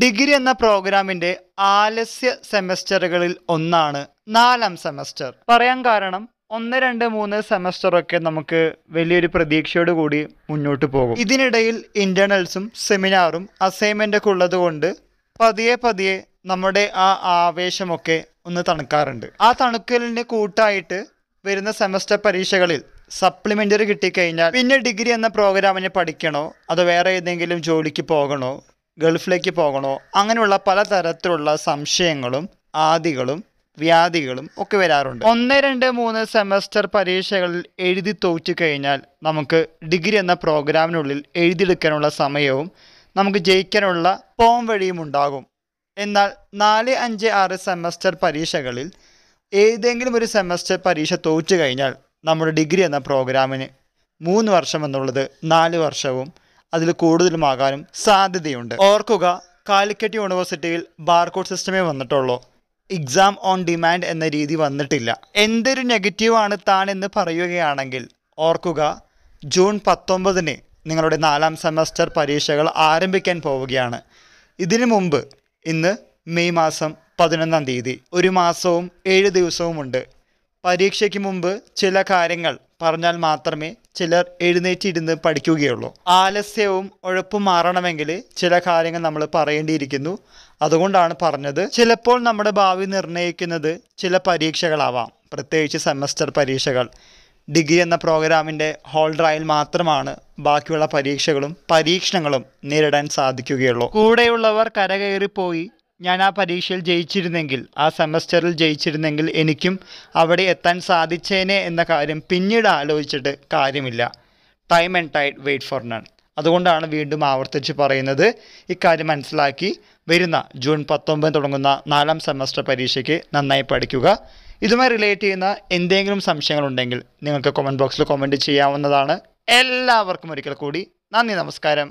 degree എന്ന പ്രോഗ്രാമിന്റെ ആലസ്യ സെമസ്റ്ററുകളിൽ ഒന്നാണ് നാലാം സെമസ്റ്റർ പറയാൻ കാരണം ഒന്ന് രണ്ട് മൂന്ന് സെമസ്റ്ററൊക്കെ നമുക്ക് വലിയൊരു പ്രതീക്ഷയോട് കൂടി മുന്നോട്ട് പോകും ഇതിനിടയിൽ ഇന്റേണൽസും സെമിനാറും അസൈൻമെൻ്റൊക്കെ ഉള്ളത് കൊണ്ട് പതിയെ പതിയെ നമ്മുടെ ആ ആവേശമൊക്കെ ഒന്ന് തണുക്കാറുണ്ട് ആ തണുക്കലിന് കൂട്ടായിട്ട് വരുന്ന സെമസ്റ്റർ പരീക്ഷകളിൽ സപ്ലിമെന്ററി കിട്ടിക്കഴിഞ്ഞാൽ പിന്നെ ഡിഗ്രി എന്ന പ്രോഗ്രാമിന് പഠിക്കണോ അതോ വേറെ ഏതെങ്കിലും ജോലിക്ക് പോകണോ ഗൾഫിലേക്ക് പോകണോ അങ്ങനെയുള്ള പലതരത്തിലുള്ള സംശയങ്ങളും ആദികളും വ്യാധികളും ഒക്കെ വരാറുണ്ട് ഒന്ന് രണ്ട് മൂന്ന് സെമസ്റ്റർ പരീക്ഷകളിൽ എഴുതി തോറ്റു കഴിഞ്ഞാൽ നമുക്ക് ഡിഗ്രി എന്ന പ്രോഗ്രാമിനുള്ളിൽ എഴുതിയെടുക്കാനുള്ള സമയവും നമുക്ക് ജയിക്കാനുള്ള പോം വഴിയും ഉണ്ടാകും എന്നാൽ നാല് അഞ്ച് ആറ് സെമസ്റ്റർ പരീക്ഷകളിൽ ഏതെങ്കിലും ഒരു സെമസ്റ്റർ പരീക്ഷ തോറ്റു കഴിഞ്ഞാൽ നമ്മുടെ ഡിഗ്രി എന്ന പ്രോഗ്രാമിന് മൂന്ന് വർഷം എന്നുള്ളത് നാല് വർഷവും അതിൽ കൂടുതലുമാകാനും സാധ്യതയുണ്ട് ഓർക്കുക കാലിക്കറ്റ് യൂണിവേഴ്സിറ്റിയിൽ ബാർകോഡ് സിസ്റ്റമേ വന്നിട്ടുള്ളൂ എക്സാം ഓൺ ഡിമാൻഡ് എന്ന രീതി വന്നിട്ടില്ല എന്തൊരു നെഗറ്റീവാണ് താൻ എന്ന് പറയുകയാണെങ്കിൽ ഓർക്കുക ജൂൺ പത്തൊമ്പതിന് നിങ്ങളുടെ നാലാം സെമസ്റ്റർ പരീക്ഷകൾ ആരംഭിക്കാൻ പോവുകയാണ് ഇതിനു മുമ്പ് ഇന്ന് മെയ് മാസം പതിനൊന്നാം തീയതി ഒരു മാസവും ഏഴ് ദിവസവുമുണ്ട് പരീക്ഷയ്ക്ക് മുമ്പ് ചില കാര്യങ്ങൾ പറഞ്ഞാൽ മാത്രമേ ചിലർ എഴുന്നേറ്റിരുന്ന് പഠിക്കുകയുള്ളൂ ആലസ്യവും ഉഴപ്പും മാറണമെങ്കിൽ ചില കാര്യങ്ങൾ നമ്മൾ പറയേണ്ടിയിരിക്കുന്നു അതുകൊണ്ടാണ് പറഞ്ഞത് ചിലപ്പോൾ നമ്മുടെ ഭാവി നിർണ്ണയിക്കുന്നത് ചില പരീക്ഷകളാവാം പ്രത്യേകിച്ച് സെമസ്റ്റർ പരീക്ഷകൾ ഡിഗ്രി എന്ന പ്രോഗ്രാമിൻ്റെ ഹോൾ ഡ്രായിൽ മാത്രമാണ് ബാക്കിയുള്ള പരീക്ഷകളും പരീക്ഷണങ്ങളും നേരിടാൻ സാധിക്കുകയുള്ളൂ കൂടെയുള്ളവർ കരകയറിപ്പോയി ഞാൻ ആ പരീക്ഷയിൽ ജയിച്ചിരുന്നെങ്കിൽ ആ സെമസ്റ്ററിൽ ജയിച്ചിരുന്നെങ്കിൽ എനിക്കും അവിടെ എത്താൻ സാധിച്ചേനെ എന്ന കാര്യം പിന്നീട് ആലോചിച്ചിട്ട് കാര്യമില്ല time and tide wait for none അതുകൊണ്ടാണ് വീണ്ടും ആവർത്തിച്ച് പറയുന്നത് ഇക്കാര്യം മനസ്സിലാക്കി വരുന്ന ജൂൺ പത്തൊമ്പത് തുടങ്ങുന്ന നാലാം സെമസ്റ്റർ പരീക്ഷയ്ക്ക് നന്നായി പഠിക്കുക ഇതുമായി റിലേറ്റ് ചെയ്യുന്ന എന്തെങ്കിലും സംശയങ്ങളുണ്ടെങ്കിൽ നിങ്ങൾക്ക് കമൻറ്റ് ബോക്സിൽ കമൻറ്റ് ചെയ്യാവുന്നതാണ് എല്ലാവർക്കും ഒരിക്കൽ കൂടി നന്ദി നമസ്കാരം